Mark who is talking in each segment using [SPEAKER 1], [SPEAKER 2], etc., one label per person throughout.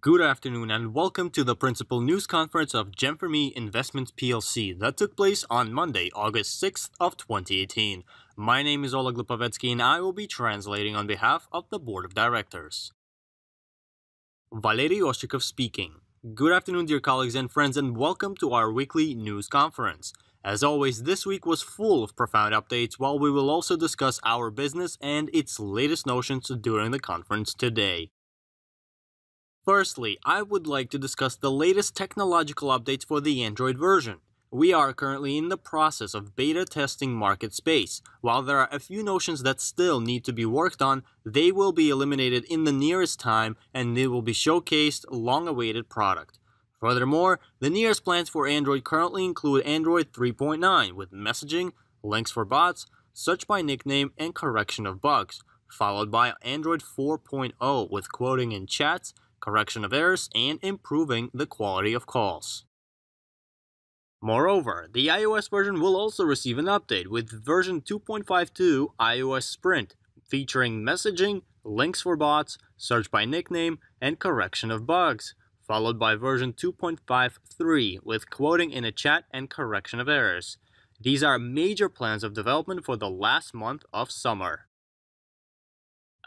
[SPEAKER 1] Good afternoon and welcome to the principal news conference of me Investments PLC that took place on Monday, August 6th of 2018. My name is Oleg Lipovetsky and I will be translating on behalf of the board of directors. Valery Oshikov speaking. Good afternoon dear colleagues and friends and welcome to our weekly news conference. As always, this week was full of profound updates while we will also discuss our business and its latest notions during the conference today. Firstly, I would like to discuss the latest technological updates for the Android version. We are currently in the process of beta testing market space. While there are a few notions that still need to be worked on, they will be eliminated in the nearest time and they will be showcased long-awaited product. Furthermore, the nearest plans for Android currently include Android 3.9 with messaging, links for bots, search by nickname, and correction of bugs, followed by Android 4.0 with quoting in chats, correction of errors, and improving the quality of calls. Moreover, the iOS version will also receive an update with version 2.52 iOS Sprint, featuring messaging, links for bots, search by nickname, and correction of bugs, followed by version 2.53 with quoting in a chat and correction of errors. These are major plans of development for the last month of summer.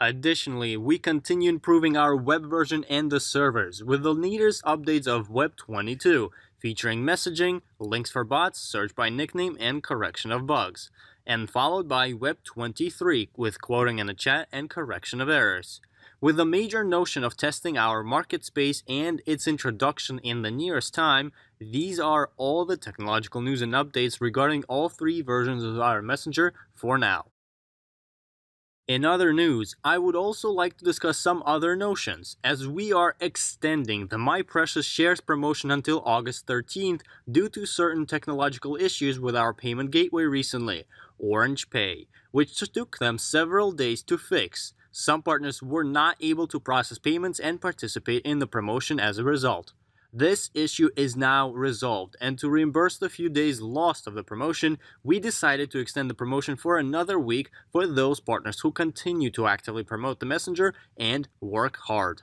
[SPEAKER 1] Additionally, we continue improving our web version and the servers with the latest updates of Web 22, featuring messaging, links for bots, search by nickname, and correction of bugs, and followed by Web 23 with quoting in a chat and correction of errors. With the major notion of testing our market space and its introduction in the nearest time, these are all the technological news and updates regarding all three versions of our messenger for now. In other news, I would also like to discuss some other notions, as we are extending the My Precious shares promotion until August 13th due to certain technological issues with our payment gateway recently, Orange Pay, which took them several days to fix. Some partners were not able to process payments and participate in the promotion as a result. This issue is now resolved, and to reimburse the few days lost of the promotion, we decided to extend the promotion for another week for those partners who continue to actively promote the messenger and work hard.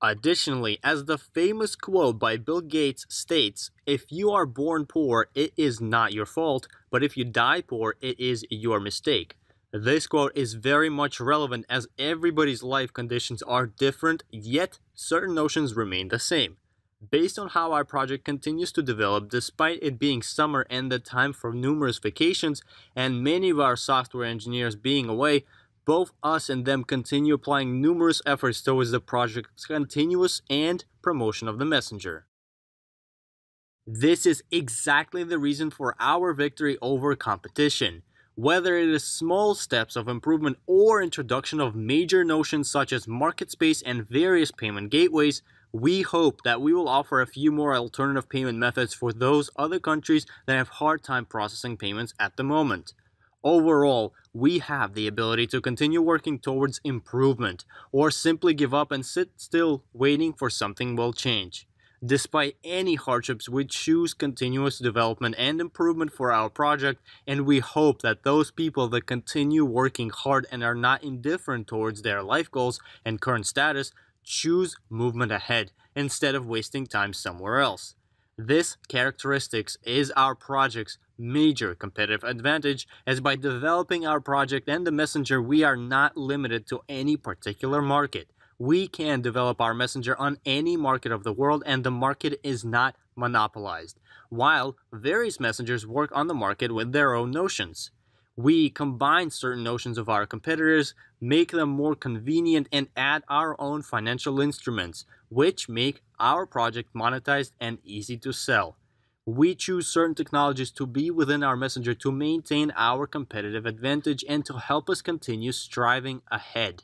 [SPEAKER 1] Additionally, as the famous quote by Bill Gates states, if you are born poor, it is not your fault, but if you die poor, it is your mistake. This quote is very much relevant as everybody's life conditions are different, yet certain notions remain the same. Based on how our project continues to develop, despite it being summer and the time for numerous vacations, and many of our software engineers being away, both us and them continue applying numerous efforts towards the project's continuous and promotion of the messenger. This is exactly the reason for our victory over competition whether it is small steps of improvement or introduction of major notions such as market space and various payment gateways, we hope that we will offer a few more alternative payment methods for those other countries that have hard time processing payments at the moment. Overall, we have the ability to continue working towards improvement or simply give up and sit still waiting for something will change. Despite any hardships, we choose continuous development and improvement for our project, and we hope that those people that continue working hard and are not indifferent towards their life goals and current status choose movement ahead instead of wasting time somewhere else. This characteristics is our project's major competitive advantage as by developing our project and the messenger we are not limited to any particular market we can develop our messenger on any market of the world and the market is not monopolized, while various messengers work on the market with their own notions. We combine certain notions of our competitors, make them more convenient, and add our own financial instruments, which make our project monetized and easy to sell. We choose certain technologies to be within our messenger to maintain our competitive advantage and to help us continue striving ahead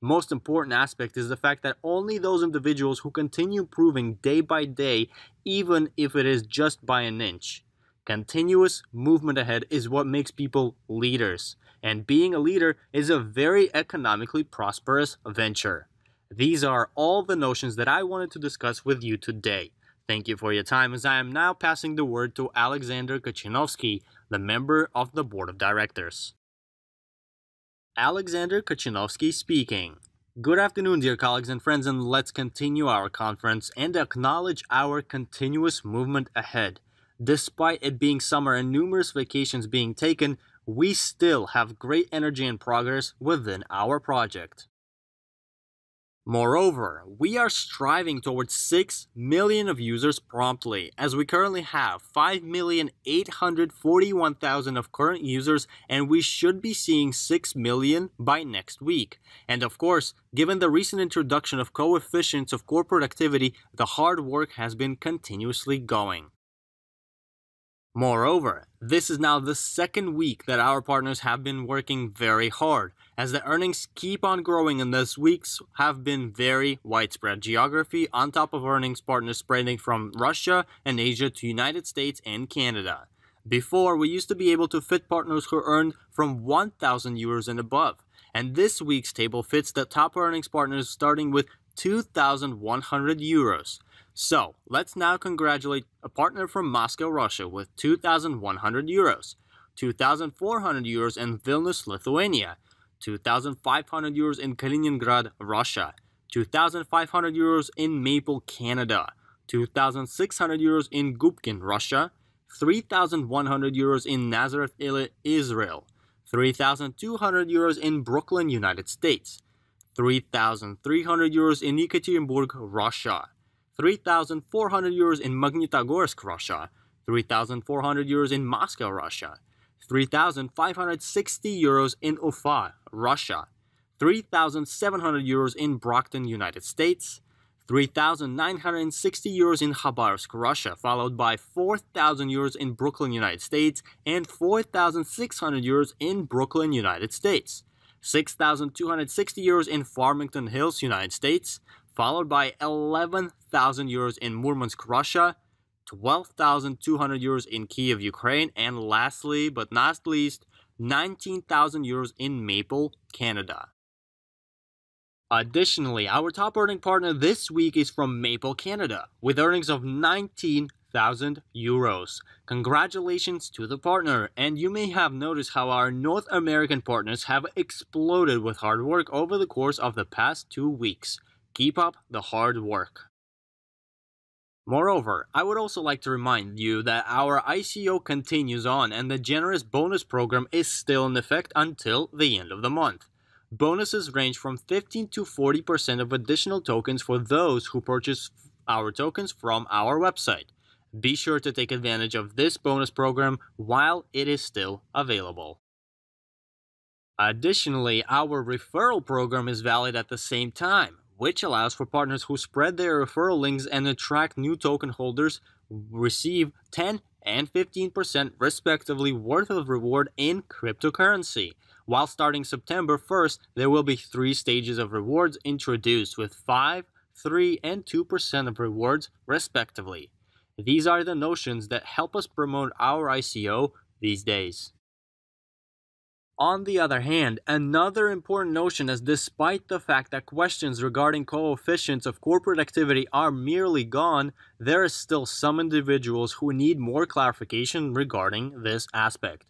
[SPEAKER 1] most important aspect is the fact that only those individuals who continue proving day by day, even if it is just by an inch, Continuous movement ahead is what makes people leaders, and being a leader is a very economically prosperous venture. These are all the notions that I wanted to discuss with you today. Thank you for your time as I am now passing the word to Alexander Kachinovsky, the member of the board of directors. Alexander Kachinovsky speaking. Good afternoon, dear colleagues and friends, and let's continue our conference and acknowledge our continuous movement ahead. Despite it being summer and numerous vacations being taken, we still have great energy and progress within our project. Moreover, we are striving towards 6 million of users promptly, as we currently have 5,841,000 of current users and we should be seeing 6 million by next week. And of course, given the recent introduction of coefficients of corporate activity, the hard work has been continuously going. Moreover, this is now the second week that our partners have been working very hard, as the earnings keep on growing and this weeks have been very widespread geography on top of earnings partners spreading from Russia and Asia to United States and Canada. Before, we used to be able to fit partners who earned from 1,000 euros and above, and this week's table fits the top earnings partners starting with 2,100 euros. So let's now congratulate a partner from Moscow, Russia with 2,100 euros, 2,400 euros in Vilnius, Lithuania, 2,500 euros in Kaliningrad, Russia, 2,500 euros in Maple, Canada, 2,600 euros in Gubkin, Russia, 3,100 euros in Nazareth, Israel, 3,200 euros in Brooklyn, United States, 3,300 euros in Yekaterinburg, Russia, 3,400 euros in Magnitogorsk, Russia, 3,400 euros in Moscow, Russia, 3,560 euros in Ufa, Russia, 3,700 euros in Brockton, United States, 3,960 euros in Khabarovsk, Russia, followed by 4,000 euros in Brooklyn, United States, and 4,600 euros in Brooklyn, United States. 6,260 euros in Farmington Hills, United States, followed by 11,000 euros in Murmansk, Russia, 12,200 euros in Kiev, Ukraine, and lastly but not least, 19,000 euros in Maple, Canada. Additionally, our top earning partner this week is from Maple, Canada, with earnings of 19,000 euros. Congratulations to the partner, and you may have noticed how our North American partners have exploded with hard work over the course of the past two weeks. Keep up the hard work. Moreover, I would also like to remind you that our ICO continues on and the generous bonus program is still in effect until the end of the month. Bonuses range from 15 to 40% of additional tokens for those who purchase our tokens from our website. Be sure to take advantage of this bonus program while it is still available. Additionally, our referral program is valid at the same time which allows for partners who spread their referral links and attract new token holders receive 10 and 15% respectively worth of reward in cryptocurrency. While starting September 1st, there will be three stages of rewards introduced with 5, 3, and 2% of rewards respectively. These are the notions that help us promote our ICO these days. On the other hand, another important notion is despite the fact that questions regarding coefficients of corporate activity are merely gone, there is still some individuals who need more clarification regarding this aspect.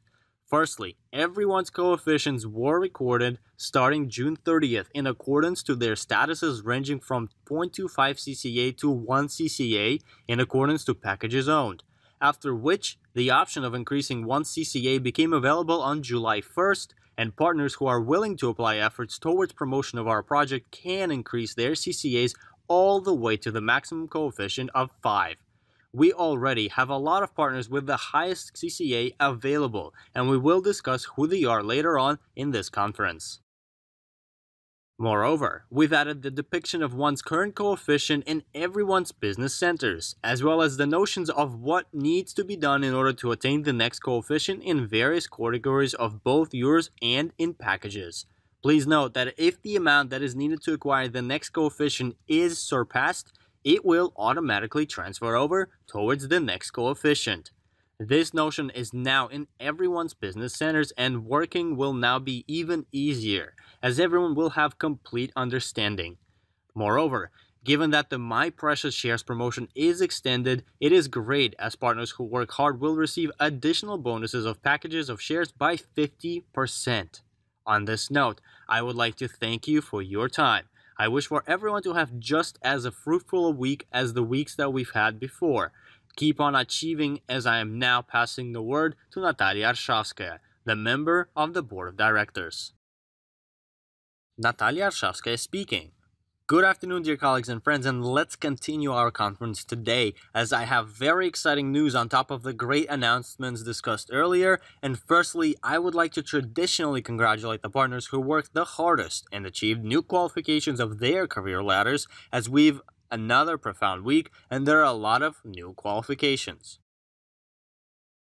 [SPEAKER 1] Firstly, everyone's coefficients were recorded starting June 30th in accordance to their statuses ranging from 0.25 CCA to 1 CCA in accordance to packages owned after which the option of increasing one CCA became available on July 1st, and partners who are willing to apply efforts towards promotion of our project can increase their CCAs all the way to the maximum coefficient of 5. We already have a lot of partners with the highest CCA available, and we will discuss who they are later on in this conference. Moreover, we've added the depiction of one's current coefficient in everyone's business centers, as well as the notions of what needs to be done in order to attain the next coefficient in various categories of both yours and in packages. Please note that if the amount that is needed to acquire the next coefficient is surpassed, it will automatically transfer over towards the next coefficient. This notion is now in everyone's business centers and working will now be even easier as everyone will have complete understanding. Moreover, given that the My Precious Shares promotion is extended, it is great as partners who work hard will receive additional bonuses of packages of shares by 50%. On this note, I would like to thank you for your time. I wish for everyone to have just as a fruitful a week as the weeks that we've had before. Keep on achieving as I am now passing the word to Natalia Arshavskaya, the member of the board of directors. Natalia Arshavskaya speaking. Good afternoon, dear colleagues and friends, and let's continue our conference today as I have very exciting news on top of the great announcements discussed earlier. And firstly, I would like to traditionally congratulate the partners who worked the hardest and achieved new qualifications of their career ladders as we've another profound week, and there are a lot of new qualifications.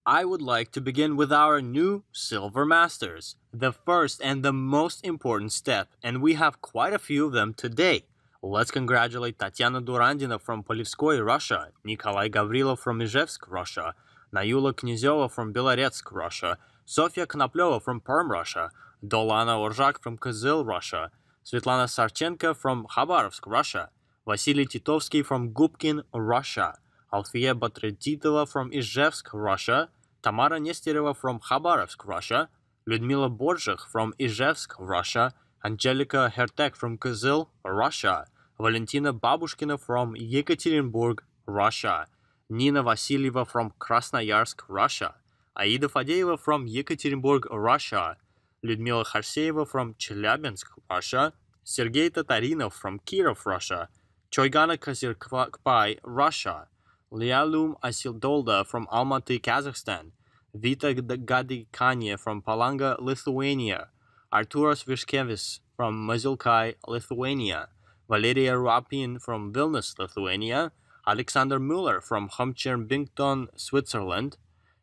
[SPEAKER 1] I would like to begin with our new Silver Masters, the first and the most important step, and we have quite a few of them today. Let's congratulate Tatiana Durandina from Polivskoye, Russia, Nikolai Gavrilov from Izhevsk, Russia, Nayula Knizhova from Belaretsk, Russia, Sofia Knaplova from Perm, Russia, Dolana Orzhak from Kazil, Russia, Svetlana Sarchenko from Khabarovsk, Russia, Василий Титовский from Губкин, Russia, Алфия Батредитова from Ижевск, Russia, Тамара Нестерева from Хабаровск, Russia, Людмила Боржих from Ижевск, Russia, Анжелика Хертек from Kazil, Russia, Валентина Бабушкина from Екатеринбург, Russia, Нина Васильева from Красноярск, Russia, Аида Фадеева from Екатеринбург, Russia, Людмила Харсеева from Челябинск, Russia, Сергей Татаринов from Киров, Russia, Choygana Kasirkbay, Russia, Lialum Asildolda from Almaty, Kazakhstan, Vita Gadikanye from Palanga, Lithuania, Arturas Vishkevis from Mazilkai, Lithuania, Valeria Rapin from Vilnius, Lithuania, Alexander Muller from Homchern-Bington, Switzerland,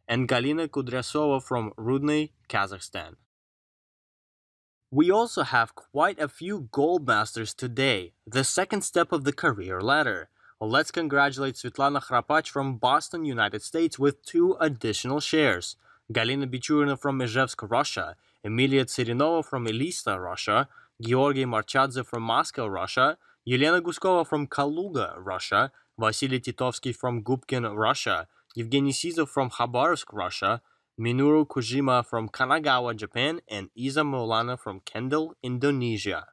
[SPEAKER 1] and Galina Kudryasova from Rudny, Kazakhstan. We also have quite a few masters today, the second step of the career ladder. Let's congratulate Svetlana Hrapach from Boston, United States with two additional shares, Galina Bichurina from Mezhevsk, Russia, Emilia Tsirinova from Elista, Russia, Georgy Marchadze from Moscow, Russia, Yelena Guskova from Kaluga, Russia, Vasily Titovsky from Gubkin, Russia, Evgeny Sizov from Khabarovsk, Russia, Minoru Kojima from Kanagawa, Japan, and Isa Molana from Kendal, Indonesia.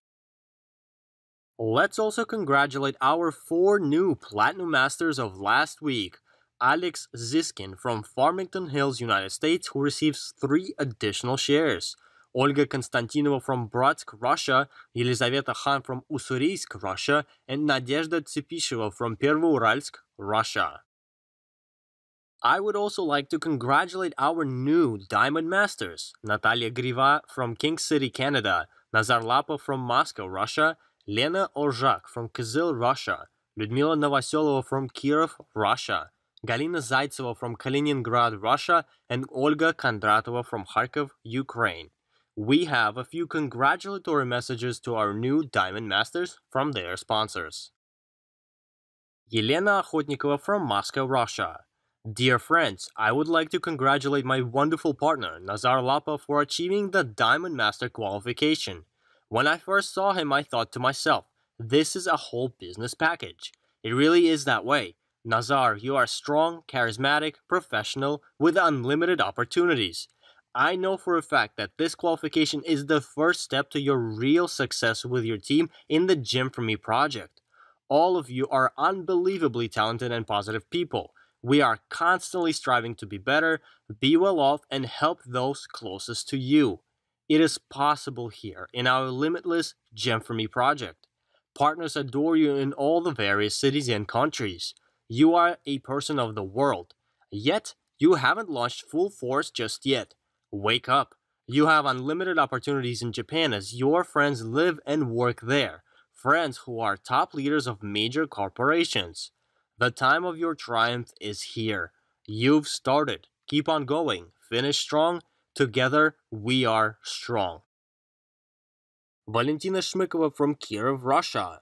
[SPEAKER 1] Let's also congratulate our four new Platinum Masters of last week. Alex Ziskin from Farmington Hills, United States, who receives three additional shares. Olga Konstantinova from Bratsk, Russia, Елизавета Khan from Usurisk, Russia, and Nadezhda Tsipishova from Pervouralsk, Russia. I would also like to congratulate our new Diamond Masters, Natalia Griva from King City, Canada, Nazar Lapa from Moscow, Russia, Lena Orzhak from Kazil, Russia, Lyudmila Novoselova from Kirov, Russia, Galina Zaitseva from Kaliningrad, Russia, and Olga Kondratova from Kharkov, Ukraine. We have a few congratulatory messages to our new Diamond Masters from their sponsors. Елена Охотникова from Moscow, Russia. Dear friends, I would like to congratulate my wonderful partner, Nazar Lapa, for achieving the Diamond Master qualification. When I first saw him, I thought to myself, this is a whole business package. It really is that way. Nazar, you are strong, charismatic, professional, with unlimited opportunities. I know for a fact that this qualification is the first step to your real success with your team in the Gym For Me project. All of you are unbelievably talented and positive people. We are constantly striving to be better, be well off, and help those closest to you. It is possible here in our limitless Gem for Me project. Partners adore you in all the various cities and countries. You are a person of the world. Yet, you haven't launched full force just yet. Wake up. You have unlimited opportunities in Japan as your friends live and work there, friends who are top leaders of major corporations. The time of your triumph is here. You've started. Keep on going. Finish strong. Together we are strong. Valentina Shmykova from Kiev, Russia.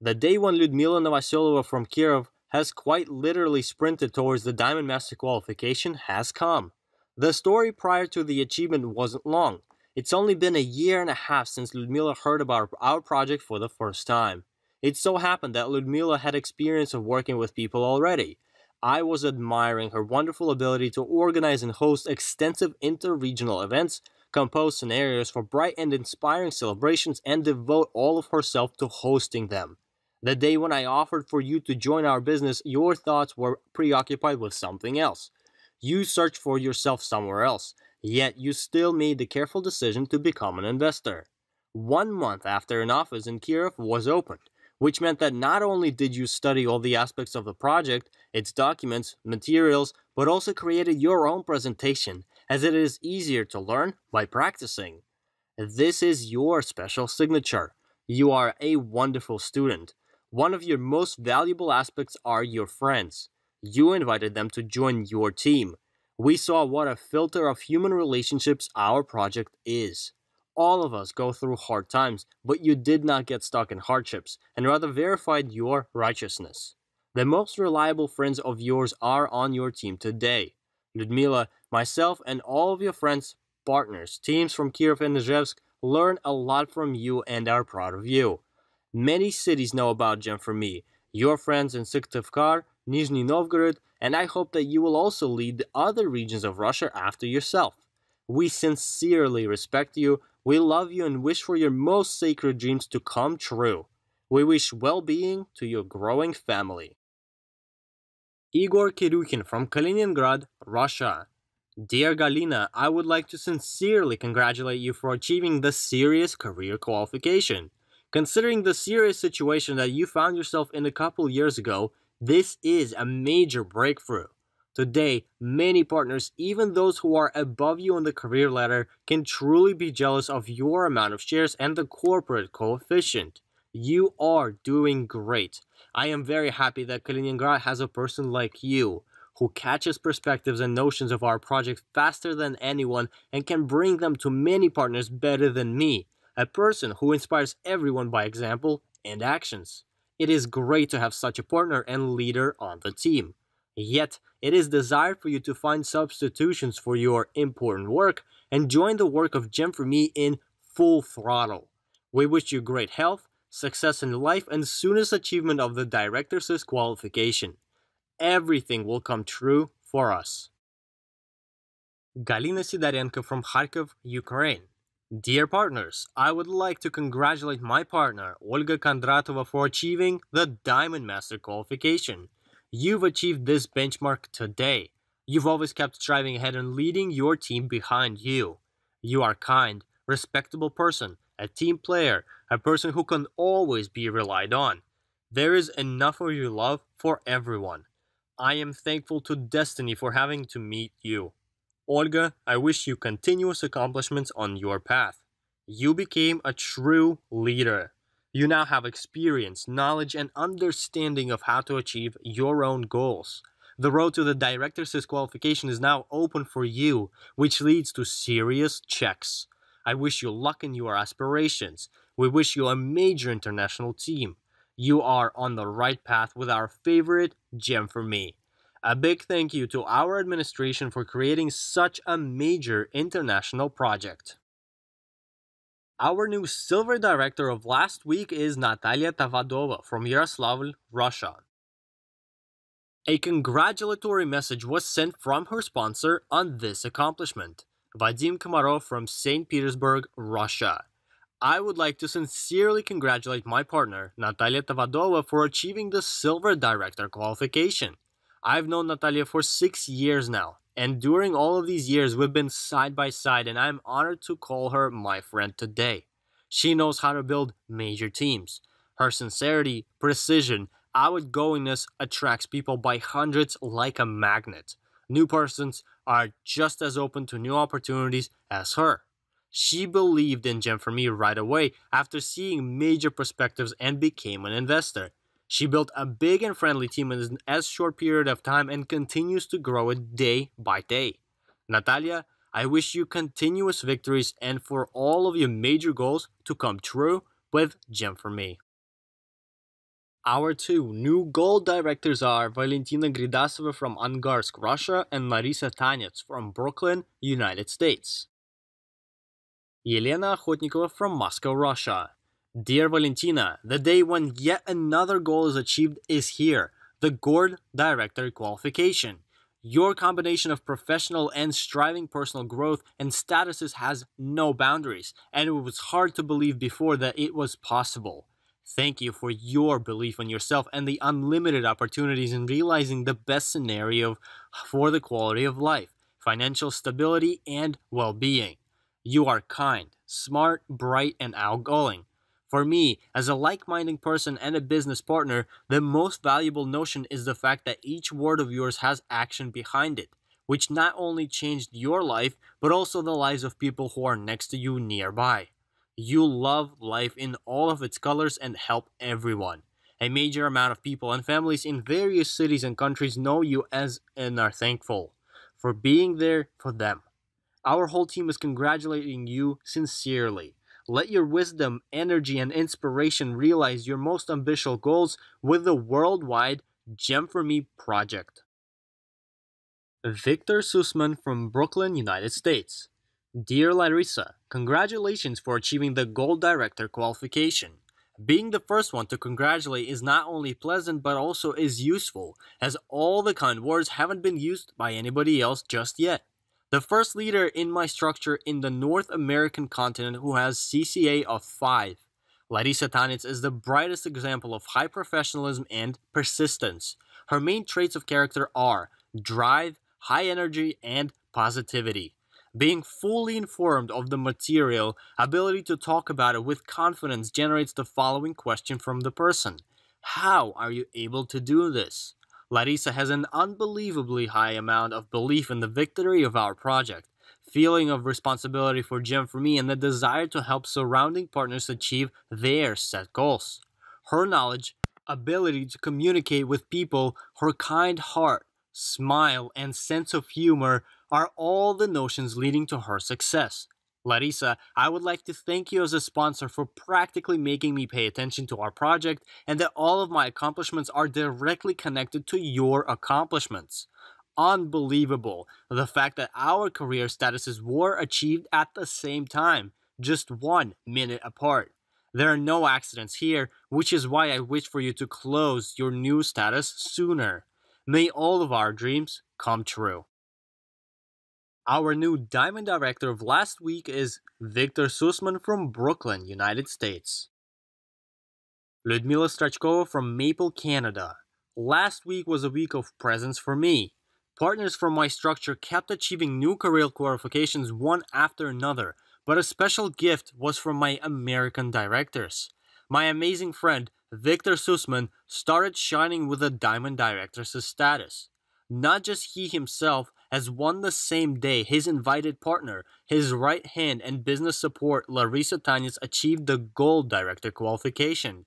[SPEAKER 1] The day when Lyudmila Novoselova from Kiev has quite literally sprinted towards the Diamond Master qualification has come. The story prior to the achievement wasn't long. It's only been a year and a half since Ludmila heard about our project for the first time. It so happened that Ludmila had experience of working with people already. I was admiring her wonderful ability to organize and host extensive interregional events, compose scenarios for bright and inspiring celebrations, and devote all of herself to hosting them. The day when I offered for you to join our business, your thoughts were preoccupied with something else. You searched for yourself somewhere else, yet you still made the careful decision to become an investor. One month after an office in Kirov was opened, which meant that not only did you study all the aspects of the project, its documents, materials, but also created your own presentation, as it is easier to learn by practicing. This is your special signature. You are a wonderful student. One of your most valuable aspects are your friends. You invited them to join your team. We saw what a filter of human relationships our project is all of us go through hard times, but you did not get stuck in hardships, and rather verified your righteousness. The most reliable friends of yours are on your team today. Ludmila, myself, and all of your friends, partners, teams from Kiev and Nizhevsk learn a lot from you and are proud of you. Many cities know about Gem for me, your friends in Sikhtevkar, Nizhny Novgorod, and I hope that you will also lead the other regions of Russia after yourself. We sincerely respect you, we love you, and wish for your most sacred dreams to come true. We wish well being to your growing family. Igor Kirukin from Kaliningrad, Russia. Dear Galina, I would like to sincerely congratulate you for achieving this serious career qualification. Considering the serious situation that you found yourself in a couple years ago, this is a major breakthrough. Today, many partners, even those who are above you on the career ladder, can truly be jealous of your amount of shares and the corporate coefficient. You are doing great. I am very happy that Kaliningrad has a person like you who catches perspectives and notions of our project faster than anyone and can bring them to many partners better than me. A person who inspires everyone by example and actions. It is great to have such a partner and leader on the team. Yet, it is desired for you to find substitutions for your important work and join the work of Gem for Me in full throttle. We wish you great health, success in life, and soonest achievement of the director's qualification. Everything will come true for us. Galina Sidarenko from Kharkov, Ukraine. Dear partners, I would like to congratulate my partner, Olga Kondratova, for achieving the Diamond Master qualification. You've achieved this benchmark today. You've always kept striving ahead and leading your team behind you. You are kind, respectable person, a team player, a person who can always be relied on. There is enough of your love for everyone. I am thankful to destiny for having to meet you. Olga, I wish you continuous accomplishments on your path. You became a true leader. You now have experience, knowledge, and understanding of how to achieve your own goals. The road to the director's qualification is now open for you, which leads to serious checks. I wish you luck in your aspirations. We wish you a major international team. You are on the right path with our favorite gem for me. A big thank you to our administration for creating such a major international project. Our new silver director of last week is Natalia Tavadova from Yaroslavl, Russia. A congratulatory message was sent from her sponsor on this accomplishment, Vadim Komarov from St. Petersburg, Russia. I would like to sincerely congratulate my partner, Natalia Tavadova, for achieving the silver director qualification. I've known Natalia for six years now, and during all of these years, we've been side by side, and I'm honored to call her my friend today. She knows how to build major teams. Her sincerity, precision, outgoingness attracts people by hundreds like a magnet. New persons are just as open to new opportunities as her. She believed in Gem for Me right away after seeing major perspectives and became an investor. She built a big and friendly team in as short period of time and continues to grow it day by day. Natalia, I wish you continuous victories and for all of your major goals to come true with Gem for Me. Our two new goal directors are Valentina Gridasova from Angarsk, Russia, and Larisa Tanets from Brooklyn, United States. Елена Охотникова from Moscow, Russia. Dear Valentina, the day when yet another goal is achieved is here the Gord Director qualification. Your combination of professional and striving personal growth and statuses has no boundaries, and it was hard to believe before that it was possible. Thank you for your belief in yourself and the unlimited opportunities in realizing the best scenario for the quality of life, financial stability, and well being. You are kind, smart, bright, and outgoing. For me, as a like minded person and a business partner, the most valuable notion is the fact that each word of yours has action behind it, which not only changed your life, but also the lives of people who are next to you nearby. You love life in all of its colors and help everyone. A major amount of people and families in various cities and countries know you as and are thankful for being there for them. Our whole team is congratulating you sincerely. Let your wisdom, energy, and inspiration realize your most ambitious goals with the worldwide Gem for Me project. Victor Sussman from Brooklyn, United States. Dear Larissa, congratulations for achieving the Gold Director qualification. Being the first one to congratulate is not only pleasant but also is useful, as all the kind words haven't been used by anybody else just yet the first leader in my structure in the North American continent who has CCA of 5. Larissa Tanitz is the brightest example of high professionalism and persistence. Her main traits of character are drive, high energy, and positivity. Being fully informed of the material, ability to talk about it with confidence generates the following question from the person How are you able to do this? Larissa has an unbelievably high amount of belief in the victory of our project, feeling of responsibility for Jim for me, and the desire to help surrounding partners achieve their set goals. Her knowledge, ability to communicate with people, her kind heart, smile, and sense of humor are all the notions leading to her success. Larissa, I would like to thank you as a sponsor for practically making me pay attention to our project and that all of my accomplishments are directly connected to your accomplishments. Unbelievable, the fact that our career statuses were achieved at the same time, just one minute apart. There are no accidents here, which is why I wish for you to close your new status sooner. May all of our dreams come true. Our new Diamond Director of last week is Victor Sussman from Brooklyn, United States. Ludmila Strachkova from Maple, Canada. Last week was a week of presents for me. Partners from my structure kept achieving new career qualifications one after another, but a special gift was from my American directors. My amazing friend, Victor Sussman, started shining with a Diamond Directors status. Not just he himself, as one the same day his invited partner, his right hand and business support Larissa Tanyas achieved the gold director qualification.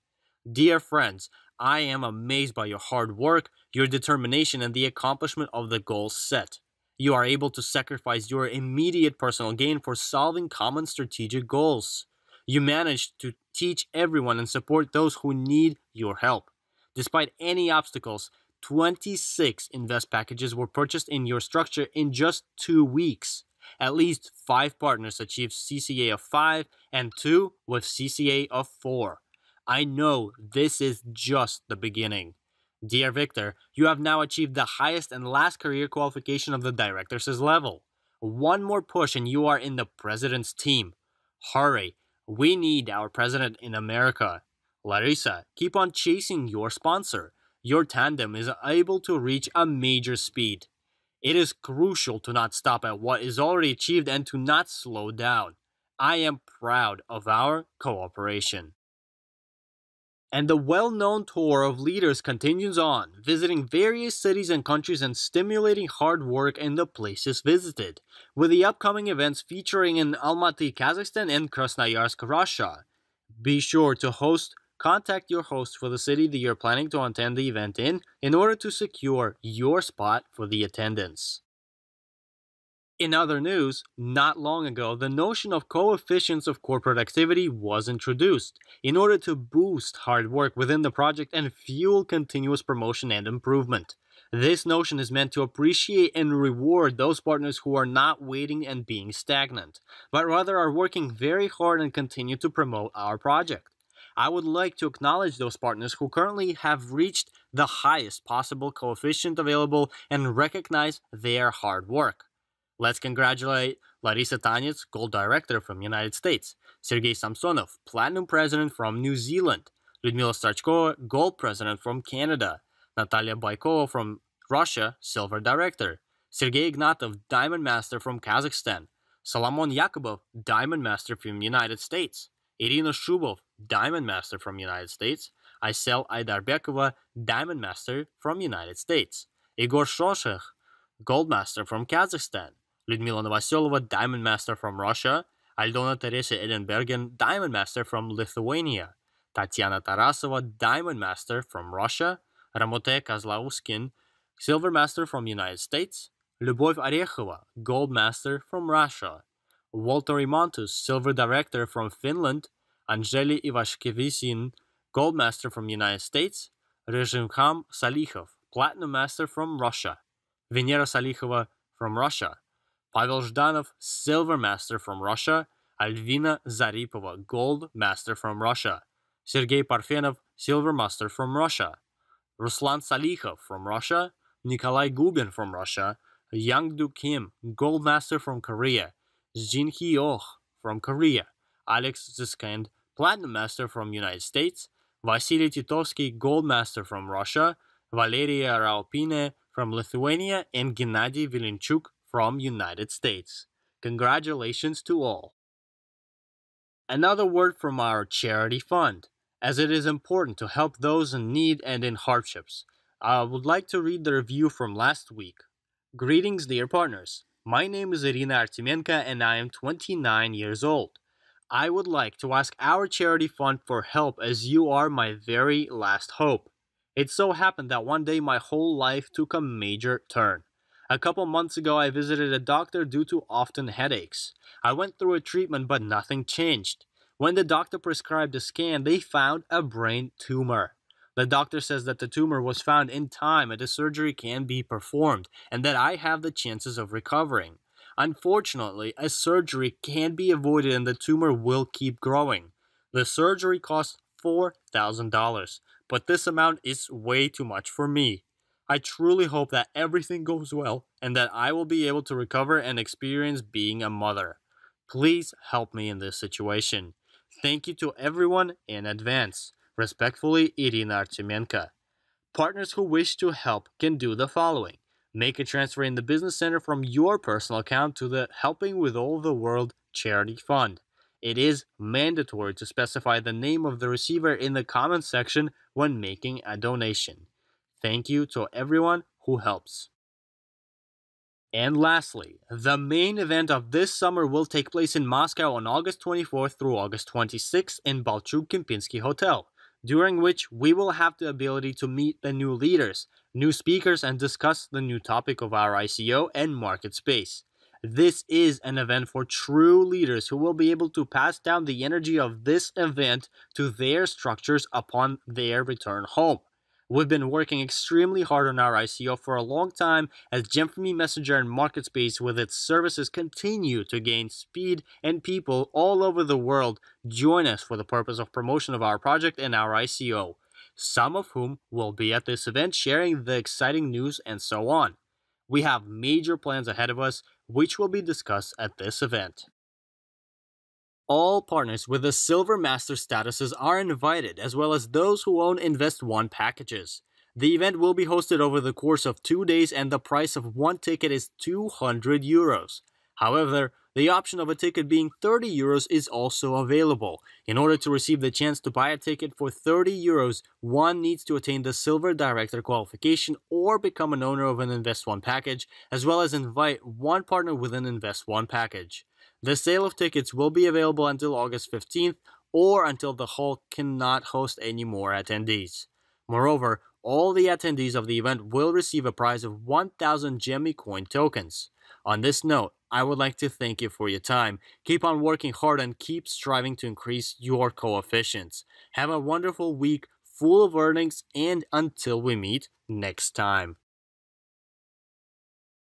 [SPEAKER 1] Dear friends, I am amazed by your hard work, your determination, and the accomplishment of the goals set. You are able to sacrifice your immediate personal gain for solving common strategic goals. You managed to teach everyone and support those who need your help. Despite any obstacles, 26 invest packages were purchased in your structure in just two weeks. At least five partners achieved CCA of 5 and two with CCA of 4. I know this is just the beginning. Dear Victor, you have now achieved the highest and last career qualification of the directors' level. One more push and you are in the president's team. Hurry, we need our president in America. Larissa, keep on chasing your sponsor your tandem is able to reach a major speed. It is crucial to not stop at what is already achieved and to not slow down. I am proud of our cooperation. And the well known tour of leaders continues on, visiting various cities and countries and stimulating hard work in the places visited, with the upcoming events featuring in Almaty, Kazakhstan and Krasnoyarsk, Russia. Be sure to host contact your host for the city that you're planning to attend the event in in order to secure your spot for the attendance. In other news, not long ago, the notion of coefficients of corporate activity was introduced in order to boost hard work within the project and fuel continuous promotion and improvement. This notion is meant to appreciate and reward those partners who are not waiting and being stagnant, but rather are working very hard and continue to promote our project. I would like to acknowledge those partners who currently have reached the highest possible coefficient available and recognize their hard work. Let's congratulate Larissa Tanets, Gold Director from United States, Sergei Samsonov, Platinum President from New Zealand, Lyudmila Starchkova, Gold President from Canada, Natalia Baykova from Russia, Silver Director, Sergei Ignatov, Diamond Master from Kazakhstan, Solomon Yakubov, Diamond Master from United States, Irina Shubov, Diamond Master from United States. I sell Aydarbekova Diamond Master from United States. Igor Shoshekh, Gold Master from Kazakhstan. Lyudmila Novoselova, Diamond Master from Russia. Aldona Teresa Edenbergen, Diamond Master from Lithuania. Tatiana Tarasova, Diamond Master from Russia. Ramote Kazlauskin. Silver Master from United States. Lyubov Orekhova, Gold Master from Russia. Walter Imontus. Silver Director from Finland. Анжели Ivashkevisyan, gold master from United States, Rejimkham Salihov, platinum master from Russia, Venera Salihova from Russia, Pavel Zhdanov, silver master from Russia, Alvina Zaripova, gold master from Russia, Sergei Parfenov, silver master from Russia, Ruslan Salihov from Russia, Nikolai Gubin from Russia, Yang Du Kim, gold master from Korea, Jin Hyoh from Korea, Alex Ziskind, Platinum Master from United States, Vasily Titovsky, Gold Master from Russia, Valeria Raupine from Lithuania, and Gennady Vilinchuk from United States. Congratulations to all. Another word from our charity fund, as it is important to help those in need and in hardships. I would like to read the review from last week. Greetings, dear partners. My name is Irina Artemenko, and I am 29 years old. I would like to ask our charity fund for help as you are my very last hope. It so happened that one day my whole life took a major turn. A couple months ago, I visited a doctor due to often headaches. I went through a treatment, but nothing changed. When the doctor prescribed a scan, they found a brain tumor. The doctor says that the tumor was found in time and the surgery can be performed, and that I have the chances of recovering. Unfortunately, a surgery can be avoided and the tumor will keep growing. The surgery costs $4,000, but this amount is way too much for me. I truly hope that everything goes well and that I will be able to recover and experience being a mother. Please help me in this situation. Thank you to everyone in advance. Respectfully, Irina Archimenko. Partners who wish to help can do the following Make a transfer in the Business Center from your personal account to the Helping with All the World charity fund. It is mandatory to specify the name of the receiver in the comments section when making a donation. Thank you to everyone who helps. And lastly, the main event of this summer will take place in Moscow on August 24th through August 26th in Balchuk Kempinski Hotel during which we will have the ability to meet the new leaders, new speakers, and discuss the new topic of our ICO and market space. This is an event for true leaders who will be able to pass down the energy of this event to their structures upon their return home. We've been working extremely hard on our ICO for a long time as Gemfree Messenger and MarketSpace with its services continue to gain speed and people all over the world join us for the purpose of promotion of our project and our ICO, some of whom will be at this event sharing the exciting news and so on. We have major plans ahead of us which will be discussed at this event. All partners with the Silver Master statuses are invited, as well as those who own Invest One packages. The event will be hosted over the course of two days, and the price of one ticket is 200 euros. However, the option of a ticket being 30 euros is also available. In order to receive the chance to buy a ticket for 30 euros, one needs to attain the Silver Director qualification or become an owner of an Invest One package, as well as invite one partner with an Invest One package. The sale of tickets will be available until August 15th or until the hall cannot host any more attendees. Moreover, all the attendees of the event will receive a prize of 1000 Gemmy coin tokens. On this note, I would like to thank you for your time. Keep on working hard and keep striving to increase your coefficients. Have a wonderful week full of earnings and until we meet next time.